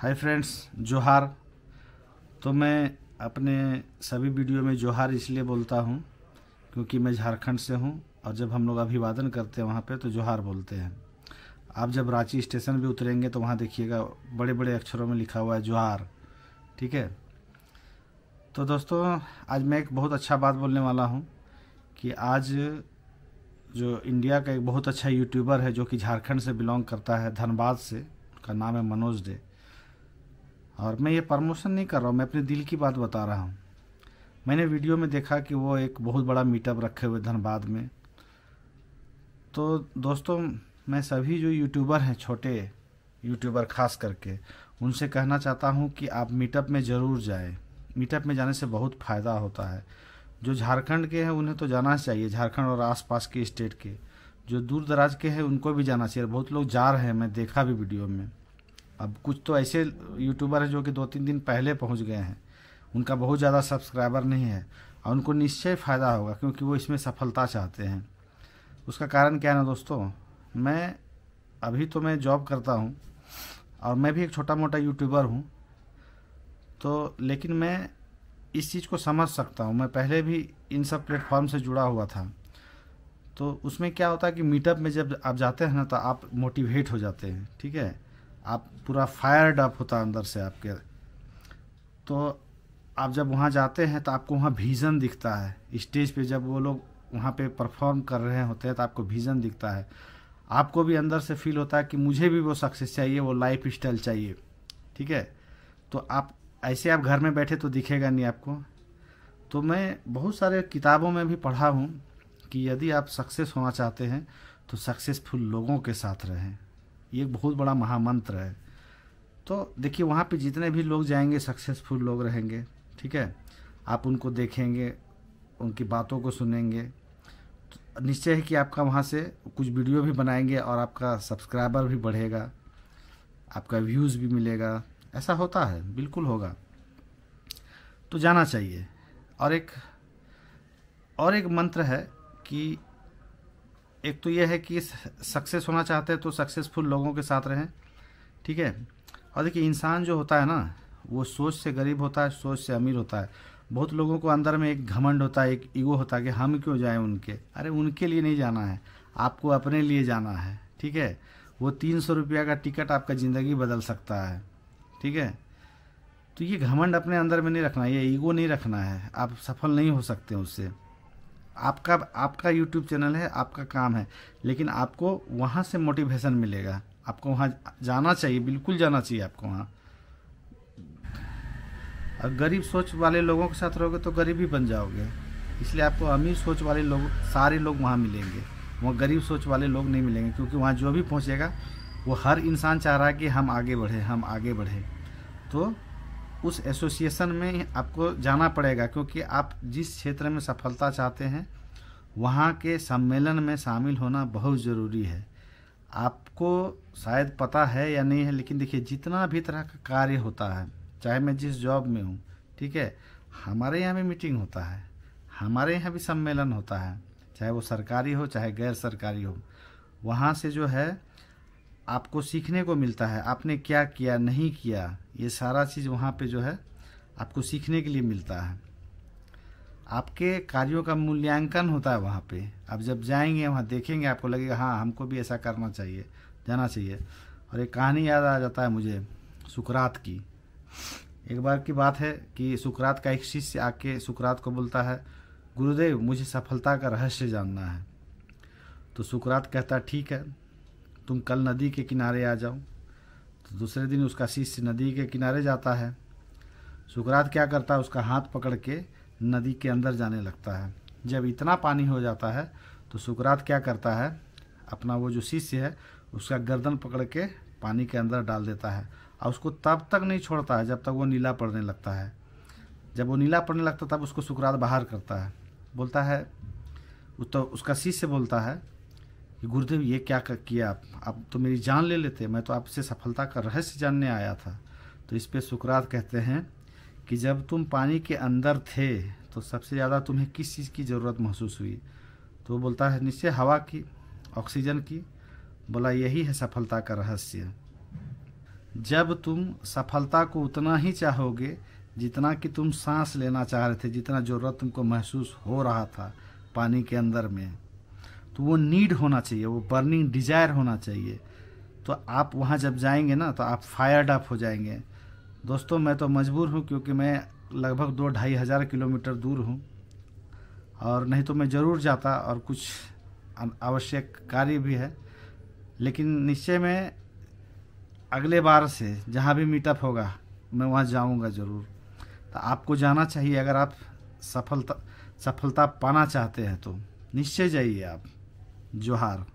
Hi friends जोहार तो मैं अपने सभी वीडियो में जोहार इसलिए बोलता हूँ क्योंकि मैं झारखंड से हूँ और जब हम लोग अभिवादन करते हैं वहाँ पे तो जोहार बोलते हैं आप जब रांची स्टेशन भी उतरेंगे तो वहाँ देखिएगा बड़े बड़े अक्षरों में लिखा हुआ है जोहार ठीक है तो दोस्तों आज मैं एक बहुत अच्छा बात बोलने वाला हूँ कि आज जो इंडिया का एक बहुत अच्छा यूट्यूबर है जो कि झारखंड से बिलोंग करता है धनबाद से उनका नाम है मनोज डे और मैं ये प्रमोशन नहीं कर रहा हूँ मैं अपने दिल की बात बता रहा हूँ मैंने वीडियो में देखा कि वो एक बहुत बड़ा मीटअप रखे हुए धनबाद में तो दोस्तों मैं सभी जो यूट्यूबर हैं छोटे यूट्यूबर खास करके उनसे कहना चाहता हूँ कि आप मीटअप में ज़रूर जाए मीटअप में जाने से बहुत फ़ायदा होता है जो झारखंड के हैं उन्हें तो जाना चाहिए झारखंड और आसपास के स्टेट के जो दूर दराज के हैं उनको भी जाना चाहिए बहुत लोग जा रहे हैं मैं देखा भी वीडियो में अब कुछ तो ऐसे यूट्यूबर हैं जो कि दो तीन दिन पहले पहुंच गए हैं उनका बहुत ज़्यादा सब्सक्राइबर नहीं है और उनको निश्चय फ़ायदा होगा क्योंकि वो इसमें सफलता चाहते हैं उसका कारण क्या है ना दोस्तों मैं अभी तो मैं जॉब करता हूँ और मैं भी एक छोटा मोटा यूट्यूबर हूँ तो लेकिन मैं इस चीज़ को समझ सकता हूँ मैं पहले भी इन सब प्लेटफॉर्म से जुड़ा हुआ था तो उसमें क्या होता है कि मीटअप में जब आप जाते हैं ना तो आप मोटिवेट हो जाते हैं ठीक है आप पूरा फायर्ड अप होता अंदर से आपके तो आप जब वहाँ जाते हैं तो आपको वहाँ विज़न दिखता है स्टेज पे जब वो लोग वहाँ पे परफॉर्म कर रहे होते हैं तो आपको विज़न दिखता है आपको भी अंदर से फील होता है कि मुझे भी वो सक्सेस चाहिए वो लाइफ स्टाइल चाहिए ठीक है तो आप ऐसे आप घर में बैठे तो दिखेगा नहीं आपको तो मैं बहुत सारे किताबों में भी पढ़ा हूँ कि यदि आप सक्सेस होना चाहते हैं तो सक्सेसफुल लोगों के साथ रहें ये एक बहुत बड़ा महामंत्र है तो देखिए वहाँ पे जितने भी लोग जाएंगे सक्सेसफुल लोग रहेंगे ठीक है आप उनको देखेंगे उनकी बातों को सुनेंगे तो निश्चय है कि आपका वहाँ से कुछ वीडियो भी बनाएंगे और आपका सब्सक्राइबर भी बढ़ेगा आपका व्यूज़ भी मिलेगा ऐसा होता है बिल्कुल होगा तो जाना चाहिए और एक और एक मंत्र है कि एक तो ये है कि सक्सेस होना चाहते हैं तो सक्सेसफुल लोगों के साथ रहें ठीक है और देखिए इंसान जो होता है ना वो सोच से गरीब होता है सोच से अमीर होता है बहुत लोगों को अंदर में एक घमंड होता है एक ईगो होता है कि हम क्यों जाएं उनके अरे उनके लिए नहीं जाना है आपको अपने लिए जाना है ठीक है वो तीन सौ रुपया का टिकट आपका ज़िंदगी बदल सकता है ठीक है तो ये घमंड अपने अंदर में नहीं रखना ये ईगो नहीं रखना है आप सफल नहीं हो सकते उससे आपका आपका यूट्यूब चैनल है आपका काम है लेकिन आपको वहाँ से मोटिवेशन मिलेगा आपको वहाँ जाना चाहिए बिल्कुल जाना चाहिए आपको वहाँ और गरीब सोच वाले लोगों के साथ रहोगे तो गरीब ही बन जाओगे इसलिए आपको अमीर सोच वाले लोग सारे लोग वहाँ मिलेंगे वहाँ गरीब सोच वाले लोग नहीं मिलेंगे क्योंकि वहाँ जो भी पहुँचेगा वो हर इंसान चाह रहा है कि हम आगे बढ़े हम आगे बढ़े तो उस एसोसिएशन में आपको जाना पड़ेगा क्योंकि आप जिस क्षेत्र में सफलता चाहते हैं वहाँ के सम्मेलन में शामिल होना बहुत ज़रूरी है आपको शायद पता है या नहीं है लेकिन देखिए जितना भी तरह का कार्य होता है चाहे मैं जिस जॉब में हूँ ठीक है हमारे यहाँ भी मीटिंग होता है हमारे यहाँ भी सम्मेलन होता है चाहे वो सरकारी हो चाहे गैर सरकारी हो वहाँ से जो है आपको सीखने को मिलता है आपने क्या किया नहीं किया ये सारा चीज़ वहाँ पे जो है आपको सीखने के लिए मिलता है आपके कार्यों का मूल्यांकन होता है वहाँ पे आप जब जाएंगे वहाँ देखेंगे आपको लगेगा हाँ हमको भी ऐसा करना चाहिए जाना चाहिए और एक कहानी याद आ जाता है मुझे सुकरात की एक बार की बात है कि सुकरात का एक शिष्य आके सुकरात को बोलता है गुरुदेव मुझे सफलता का रहस्य जानना है तो सुकरात कहता ठीक है तुम कल नदी के किनारे आ जाओ तो दूसरे दिन उसका शिष्य नदी के किनारे जाता है सुकरात क्या करता है उसका हाथ पकड़ के नदी के अंदर जाने लगता है जब इतना पानी हो जाता है तो सुकरात क्या करता है अपना वो जो शिष्य है उसका गर्दन पकड़ के पानी के अंदर डाल देता है और उसको तब तक नहीं छोड़ता है जब तक वो नीला पड़ने लगता है जब वो नीला पड़ने लगता तब उसको सुकरात बाहर करता है बोलता है तो उसका शिष्य बोलता है गुरुदेव ये क्या कर किया आप आप तो मेरी जान ले लेते मैं तो आपसे सफलता का रहस्य जानने आया था तो इस पे सुकरात कहते हैं कि जब तुम पानी के अंदर थे तो सबसे ज़्यादा तुम्हें किस चीज़ की ज़रूरत महसूस हुई तो वो बोलता है निश्चय हवा की ऑक्सीजन की बोला यही है सफलता का रहस्य जब तुम सफलता को उतना ही चाहोगे जितना कि तुम सांस लेना चाह रहे थे जितना ज़रूरत तुमको महसूस हो रहा था पानी के अंदर में तो वो नीड होना चाहिए वो बर्निंग डिजायर होना चाहिए तो आप वहाँ जब जाएंगे ना तो आप फायर्ड अप हो जाएंगे दोस्तों मैं तो मजबूर हूँ क्योंकि मैं लगभग दो ढाई हज़ार किलोमीटर दूर हूँ और नहीं तो मैं ज़रूर जाता और कुछ आवश्यक कार्य भी है लेकिन निश्चय में अगले बार से जहाँ भी मीटअप होगा मैं वहाँ जाऊँगा ज़रूर तो आपको जाना चाहिए अगर आप सफलता सफलता पाना चाहते हैं तो निश्चय जाइए आप Johar.